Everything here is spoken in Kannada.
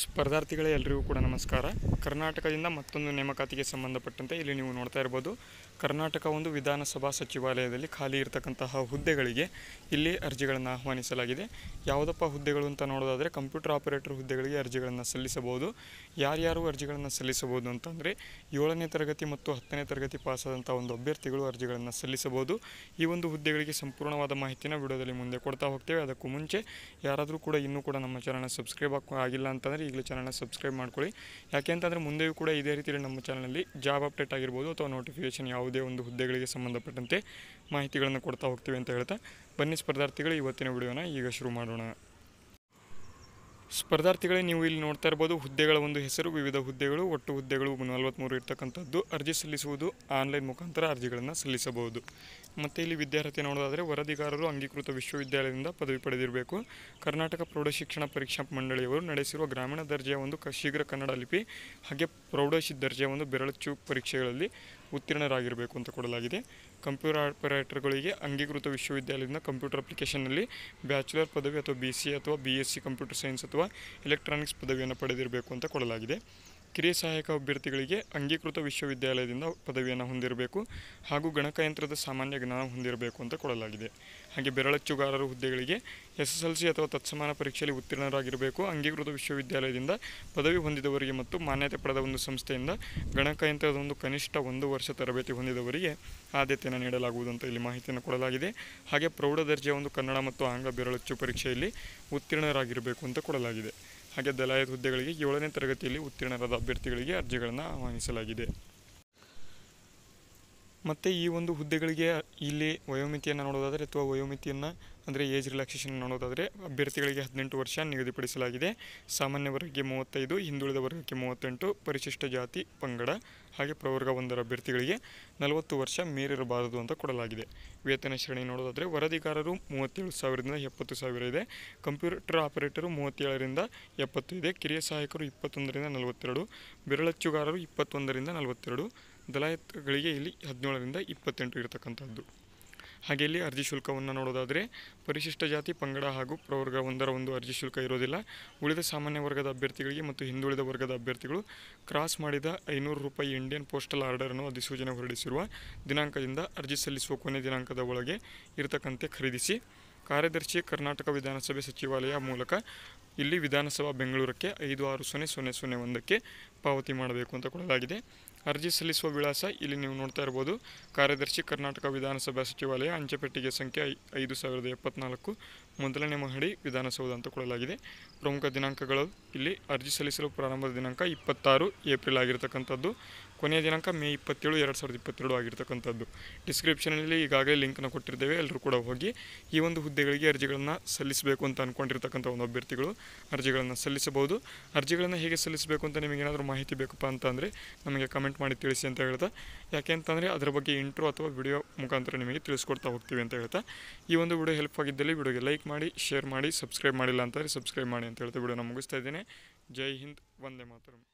ಸ್ಪರ್ಧಾರ್ಥಿಗಳೇ ಎಲ್ರಿಗೂ ಕೂಡ ನಮಸ್ಕಾರ ಕರ್ನಾಟಕದಿಂದ ಮತ್ತೊಂದು ನೇಮಕಾತಿಗೆ ಸಂಬಂಧಪಟ್ಟಂತೆ ಇಲ್ಲಿ ನೀವು ನೋಡ್ತಾ ಇರ್ಬೋದು ಕರ್ನಾಟಕ ಒಂದು ವಿಧಾನಸಭಾ ಸಚಿವಾಲಯದಲ್ಲಿ ಖಾಲಿ ಇರತಕ್ಕಂತಹ ಹುದ್ದೆಗಳಿಗೆ ಇಲ್ಲಿ ಅರ್ಜಿಗಳನ್ನು ಆಹ್ವಾನಿಸಲಾಗಿದೆ ಯಾವುದಪ್ಪ ಹುದ್ದೆಗಳು ಅಂತ ನೋಡೋದಾದರೆ ಕಂಪ್ಯೂಟರ್ ಆಪರೇಟರ್ ಹುದ್ದೆಗಳಿಗೆ ಅರ್ಜಿಗಳನ್ನು ಸಲ್ಲಿಸಬಹುದು ಯಾರ್ಯಾರು ಅರ್ಜಿಗಳನ್ನು ಸಲ್ಲಿಸಬಹುದು ಅಂತಂದರೆ ಏಳನೇ ತರಗತಿ ಮತ್ತು ಹತ್ತನೇ ತರಗತಿ ಪಾಸಾದಂಥ ಒಂದು ಅಭ್ಯರ್ಥಿಗಳು ಅರ್ಜಿಗಳನ್ನು ಸಲ್ಲಿಸಬಹುದು ಈ ಒಂದು ಹುದ್ದೆಗಳಿಗೆ ಸಂಪೂರ್ಣವಾದ ಮಾಹಿತಿನ ವಿಡಿಯೋದಲ್ಲಿ ಮುಂದೆ ಕೊಡ್ತಾ ಹೋಗ್ತೇವೆ ಅದಕ್ಕೂ ಮುಂಚೆ ಯಾರಾದರೂ ಕೂಡ ಇನ್ನೂ ಕೂಡ ನಮ್ಮ ಚಾನಲ್ನ ಸಬ್ಸ್ಕ್ರೈಬ್ ಆಗಿಲ್ಲ ಅಂತಂದರೆ ಈಗಲೇ ಚಾನಲ್ನ ಸಬ್ಸ್ಕ್ರೈಬ್ ಮಾಡ್ಕೊಳ್ಳಿ ಯಾಕೆ ಅಂತಂದರೆ ಮುಂದೆಯೂ ಕೂಡ ಇದೇ ರೀತಿಯಲ್ಲಿ ನಮ್ಮ ಚಾನಲಲ್ಲಿ ಜಾಬ್ ಅಪ್ಡೇಟ್ ಆಗಿರ್ಬೋದು ಅಥವಾ ನೋಟಿಫಿಕೇಷನ್ ಯಾವ ಯಾವುದೇ ಒಂದು ಹುದ್ದೆಗಳಿಗೆ ಸಂಬಂಧಪಟ್ಟಂತೆ ಮಾಹಿತಿಗಳನ್ನು ಕೊಡ್ತಾ ಹೋಗ್ತೀವಿ ಅಂತ ಹೇಳ್ತಾ ಬನ್ನಿ ಸ್ಪರ್ಧಾರ್ಥಿಗಳು ಇವತ್ತಿನ ವಿಡಿಯೋನ ಈಗ ಶುರು ಮಾಡೋಣ ಸ್ಪರ್ಧಾರ್ಥಿಗಳೇ ನೀವು ಇಲ್ಲಿ ನೋಡ್ತಾ ಇರ್ಬೋದು ಹುದ್ದೆಗಳ ಒಂದು ಹೆಸರು ವಿವಿಧ ಹುದ್ದೆಗಳು ಒಟ್ಟು ಹುದ್ದೆಗಳು ನಲವತ್ತ್ಮೂರು ಇರ್ತಕ್ಕಂಥದ್ದು ಅರ್ಜಿ ಸಲ್ಲಿಸುವುದು ಆನ್ಲೈನ್ ಮುಖಾಂತರ ಅರ್ಜಿಗಳನ್ನು ಸಲ್ಲಿಸಬಹುದು ಮತ್ತು ಇಲ್ಲಿ ವಿದ್ಯಾರ್ಥಿ ನೋಡೋದಾದರೆ ವರದಿಗಾರರು ಅಂಗೀಕೃತ ವಿಶ್ವವಿದ್ಯಾಲಯದಿಂದ ಪದವಿ ಪಡೆದಿರಬೇಕು ಕರ್ನಾಟಕ ಪ್ರೌಢಶಿಕ್ಷಣ ಪರೀಕ್ಷಾ ಮಂಡಳಿಯವರು ನಡೆಸಿರುವ ಗ್ರಾಮೀಣ ದರ್ಜೆಯ ಒಂದು ಶೀಘ್ರ ಕನ್ನಡ ಲಿಪಿ ಹಾಗೆ ಪ್ರೌಢಶಿ ದರ್ಜೆಯ ಒಂದು ಬೆರಳಚ್ಚು ಪರೀಕ್ಷೆಗಳಲ್ಲಿ ಉತ್ತೀರ್ಣರಾಗಿರಬೇಕು ಅಂತ ಕೊಡಲಾಗಿದೆ ಕಂಪ್ಯೂಟರ್ ಆಪರೇಟರ್ಗಳಿಗೆ ಅಂಗೀಕೃತ ವಿಶ್ವವಿದ್ಯಾಲಯದಿಂದ ಕಂಪ್ಯೂಟರ್ ಅಪ್ಲಿಕೇಶನ್ನಲ್ಲಿ ಬ್ಯಾಚುಲರ್ ಪದವಿ ಅಥವಾ ಬಿ ಸಿ ಅಥವಾ B S C computer science ಅಥವಾ ಎಲೆಕ್ಟ್ರಾನಿಕ್ಸ್ ಪದವಿಯನ್ನು ಪಡೆದಿರಬೇಕು ಅಂತ ಕೊಡಲಾಗಿದೆ ಕಿರಿಯ ಸಹಾಯಕ ಅಭ್ಯರ್ಥಿಗಳಿಗೆ ಅಂಗೀಕೃತ ವಿಶ್ವವಿದ್ಯಾಲಯದಿಂದ ಪದವಿಯನ್ನು ಹೊಂದಿರಬೇಕು ಹಾಗೂ ಗಣಕಯಂತ್ರದ ಸಾಮಾನ್ಯ ಜ್ಞಾನ ಹೊಂದಿರಬೇಕು ಅಂತ ಕೊಡಲಾಗಿದೆ ಹಾಗೆ ಬೆರಳಚ್ಚುಗಾರರ ಹುದ್ದೆಗಳಿಗೆ ಎಸ್ ಎಸ್ ಎಲ್ ಸಿ ಅಥವಾ ತತ್ಸಮಾನ ಪರೀಕ್ಷೆಯಲ್ಲಿ ಉತ್ತೀರ್ಣರಾಗಿರಬೇಕು ಅಂಗೀಕೃತ ವಿಶ್ವವಿದ್ಯಾಲಯದಿಂದ ಪದವಿ ಹೊಂದಿದವರಿಗೆ ಮತ್ತು ಮಾನ್ಯತೆ ಪಡೆದ ಒಂದು ಸಂಸ್ಥೆಯಿಂದ ಗಣಕಯಂತ್ರದ ಒಂದು ಕನಿಷ್ಠ ಒಂದು ವರ್ಷ ತರಬೇತಿ ಹೊಂದಿದವರಿಗೆ ಆದ್ಯತೆಯನ್ನು ನೀಡಲಾಗುವುದು ಅಂತ ಇಲ್ಲಿ ಮಾಹಿತಿಯನ್ನು ಕೊಡಲಾಗಿದೆ ಹಾಗೆ ಪ್ರೌಢ ದರ್ಜೆಯ ಒಂದು ಕನ್ನಡ ಮತ್ತು ಆಂಗ್ಲ ಬೆರಳಚ್ಚು ಪರೀಕ್ಷೆಯಲ್ಲಿ ಉತ್ತೀರ್ಣರಾಗಿರಬೇಕು ಅಂತ ಕೊಡಲಾಗಿದೆ ಹಾಗೆ ದಲಾಯತ್ ಹುದ್ದೆಗಳಿಗೆ ಏಳನೇ ತರಗತಿಯಲ್ಲಿ ಉತ್ತೀರ್ಣರಾದ ಅಭ್ಯರ್ಥಿಗಳಿಗೆ ಅರ್ಜಿಗಳನ್ನು ಆಹ್ವಾನಿಸಲಾಗಿದೆ ಮತ್ತು ಈ ಒಂದು ಹುದ್ದೆಗಳಿಗೆ ಇಲ್ಲಿ ವಯೋಮಿತಿಯನ್ನು ನೋಡೋದಾದರೆ ಅಥವಾ ವಯೋಮಿತಿಯನ್ನು ಅಂದರೆ ಏಜ್ ರಿಲ್ಯಾಕ್ಸೇಷನ್ ನೋಡೋದಾದರೆ ಅಭ್ಯರ್ಥಿಗಳಿಗೆ ಹದಿನೆಂಟು ವರ್ಷ ನಿಗದಿಪಡಿಸಲಾಗಿದೆ ಸಾಮಾನ್ಯ ವರ್ಗಕ್ಕೆ ಮೂವತ್ತೈದು ಹಿಂದುಳಿದ ವರ್ಗಕ್ಕೆ ಮೂವತ್ತೆಂಟು ಪರಿಶಿಷ್ಟ ಜಾತಿ ಪಂಗಡ ಹಾಗೆ ಪ್ರವರ್ಗ ಒಂದರ ಅಭ್ಯರ್ಥಿಗಳಿಗೆ ನಲವತ್ತು ವರ್ಷ ಮೀರಿರಬಾರದು ಅಂತ ಕೊಡಲಾಗಿದೆ ವೇತನ ಶ್ರೇಣಿ ನೋಡೋದಾದರೆ ವರದಿಗಾರರು ಮೂವತ್ತೇಳು ಸಾವಿರದಿಂದ ಎಪ್ಪತ್ತು ಸಾವಿರ ಇದೆ ಕಂಪ್ಯೂಟರ್ ಆಪರೇಟರು ಮೂವತ್ತೇಳರಿಂದ ಎಪ್ಪತ್ತು ಇದೆ ಕಿರಿಯ ಸಹಾಯಕರು ಇಪ್ಪತ್ತೊಂದರಿಂದ ನಲವತ್ತೆರಡು ಬೆರಳಚ್ಚುಗಾರರು ಇಪ್ಪತ್ತೊಂದರಿಂದ ನಲವತ್ತೆರಡು ದಲಾಯತ್ಗಳಿಗೆ ಇಲ್ಲಿ ಹದಿನೇಳರಿಂದ ಇಪ್ಪತ್ತೆಂಟು ಇರತಕ್ಕಂಥದ್ದು ಹಾಗೆ ಇಲ್ಲಿ ಅರ್ಜಿ ಶುಲ್ಕವನ್ನು ನೋಡೋದಾದರೆ ಪರಿಶಿಷ್ಟ ಜಾತಿ ಪಂಗಡ ಹಾಗೂ ಪ್ರವರ್ಗ ಒಂದರ ಒಂದು ಅರ್ಜಿ ಶುಲ್ಕ ಇರೋದಿಲ್ಲ ಉಳಿದ ಸಾಮಾನ್ಯ ವರ್ಗದ ಅಭ್ಯರ್ಥಿಗಳಿಗೆ ಮತ್ತು ಹಿಂದುಳಿದ ವರ್ಗದ ಅಭ್ಯರ್ಥಿಗಳು ಕ್ರಾಸ್ ಮಾಡಿದ ಐನೂರು ರೂಪಾಯಿ ಇಂಡಿಯನ್ ಪೋಸ್ಟಲ್ ಆರ್ಡರನ್ನು ಅಧಿಸೂಚನೆ ಹೊರಡಿಸಿರುವ ದಿನಾಂಕದಿಂದ ಅರ್ಜಿ ಸಲ್ಲಿಸುವ ಕೊನೆ ದಿನಾಂಕದ ಒಳಗೆ ಇರತಕ್ಕಂತೆ ಖರೀದಿಸಿ ಕಾರ್ಯದರ್ಶಿ ಕರ್ನಾಟಕ ವಿಧಾನಸಭೆ ಸಚಿವಾಲಯ ಮೂಲಕ ಇಲ್ಲಿ ವಿಧಾನಸಭಾ ಬೆಂಗಳೂರಕ್ಕೆ ಐದು ಆರು ಸೊನ್ನೆ ಸೊನ್ನೆ ಸೊನ್ನೆ ಒಂದಕ್ಕೆ ಪಾವತಿ ಮಾಡಬೇಕು ಅಂತ ಕೊಡಲಾಗಿದೆ ಅರ್ಜಿ ಸಲ್ಲಿಸುವ ವಿಳಾಸ ಇಲ್ಲಿ ನೀವು ನೋಡ್ತಾ ಇರ್ಬೋದು ಕಾರ್ಯದರ್ಶಿ ಕರ್ನಾಟಕ ವಿಧಾನಸಭಾ ಸಚಿವಾಲಯ ಪೆಟ್ಟಿಗೆ ಸಂಖ್ಯೆ ಐದು ಸಾವಿರದ ಎಪ್ಪತ್ನಾಲ್ಕು ಮೊದಲನೇ ಮಹಡಿ ವಿಧಾನಸೌಧ ಅಂತ ಕೊಡಲಾಗಿದೆ ಪ್ರಮುಖ ದಿನಾಂಕಗಳು ಇಲ್ಲಿ ಅರ್ಜಿ ಸಲ್ಲಿಸಲು ಪ್ರಾರಂಭದ ದಿನಾಂಕ ಇಪ್ಪತ್ತಾರು ಏಪ್ರಿಲ್ ಆಗಿರತಕ್ಕಂಥದ್ದು ಕೊನೆಯ ದಿನಾಂಕ ಮೇ ಇಪ್ಪತ್ತೇಳು ಎರಡು ಸಾವಿರದ ಇಪ್ಪತ್ತೆರಡು ಆಗಿರ್ತಕ್ಕಂಥದ್ದು ಡಿಸ್ಕ್ರಿಪ್ಷನಲ್ಲಿ ಈಗಾಗಲೇ ಲಿಂಕನ್ನು ಕೊಟ್ಟಿರ್ತೇವೆ ಎಲ್ಲರೂ ಕೂಡ ಹೋಗಿ ಈ ಒಂದು ಹುದ್ದೆಗಳಿಗೆ ಅರ್ಜಿಗಳನ್ನು ಸಲ್ಲಿಸಬೇಕು ಅಂತ ಅಂದ್ಕೊಂಡಿರ್ತಕ್ಕಂಥ ಒಂದು ಅಭ್ಯರ್ಥಿಗಳು ಅರ್ಜಿಗಳನ್ನು ಸಲ್ಲಿಸಬಹುದು ಅರ್ಜಿಗಳನ್ನು ಹೇಗೆ ಸಲ್ಲಿಸಬೇಕು ಅಂತ ನಿಮಗೇನಾದರೂ ಮಾಹಿತಿ ಬೇಕಪ್ಪ ಅಂತ ನಮಗೆ ಕಮೆಂಟ್ ಕಮೆಂಟ್ ಮಾಡಿ ತಿಳಿಸಿ ಅಂತ ಹೇಳ್ತಾ ಅಂತಂದರೆ ಅದರ ಬಗ್ಗೆ ಇಂಟ್ರೋ ಅಥವಾ ವಿಡಿಯೋ ಮುಖಾಂತರ ನಿಮಗೆ ತಿಳಿಸ್ಕೊಡ್ತಾ ಹೋಗ್ತೀವಿ ಅಂತ ಹೇಳ್ತಾ ಈ ಒಂದು ವಿಡಿಯೋ ಹೆಲ್ಪ್ ಆಗಿದ್ದಲ್ಲಿ ವಿಡಿಯೋಗೆ ಲೈಕ್ ಮಾಡಿ ಶೇರ್ ಮಾಡಿ ಸಬ್ಸ್ಕ್ರೈಬ್ ಮಾಡಿಲ್ಲ ಅಂತಂದರೆ ಸಬ್ಸ್ಕ್ರೈಬ್ ಮಾಡಿ ಅಂತ ಹೇಳ್ತಾ ನಾನು ಮುಗಿಸ್ತಾ ಇದ್ದೀನಿ ಜೈ ಹಿಂದ್ ವಂದೇ ಮಾತರಂ